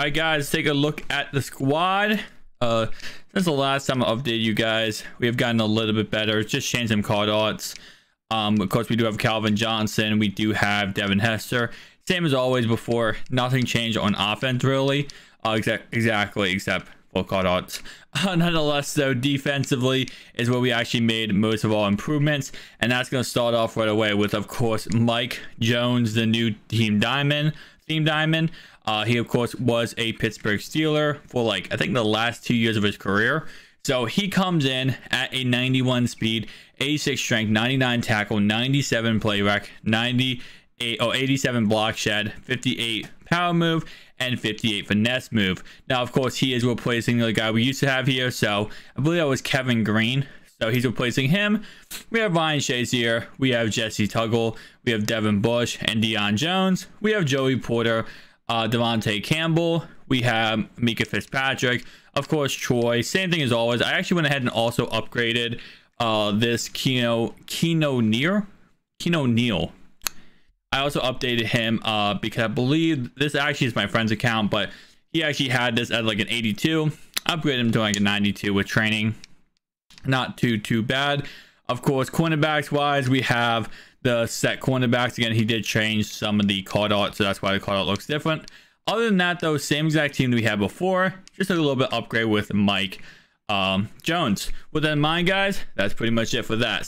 All right, guys, take a look at the squad. Uh, since the last time I updated you guys, we have gotten a little bit better. just changed some card odds. Um, of course, we do have Calvin Johnson. We do have Devin Hester. Same as always before. Nothing changed on offense, really. Uh, exa exactly, except for card odds. Uh, nonetheless, though, defensively is where we actually made most of our improvements. And that's going to start off right away with, of course, Mike Jones, the new team diamond. Team Diamond. Uh, he, of course, was a Pittsburgh Steeler for like, I think the last two years of his career. So he comes in at a 91 speed, 86 strength, 99 tackle, 97 play rec, 98, oh, 87 block shed, 58 power move, and 58 finesse move. Now, of course, he is replacing the guy we used to have here. So I believe that was Kevin Green so he's replacing him. We have Ryan Shazier. We have Jesse Tuggle. We have Devin Bush and Deion Jones. We have Joey Porter, uh, Devontae Campbell. We have Mika Fitzpatrick. Of course, Troy. Same thing as always. I actually went ahead and also upgraded uh, this Kino Kino Near Kino Neal. I also updated him uh, because I believe this actually is my friend's account, but he actually had this at like an 82. Upgraded him to like a 92 with training. Not too, too bad. Of course, cornerbacks wise, we have the set cornerbacks. Again, he did change some of the card art, so that's why the card art looks different. Other than that, though, same exact team that we had before. Just a little bit upgrade with Mike um, Jones. With that in mind, guys, that's pretty much it for that.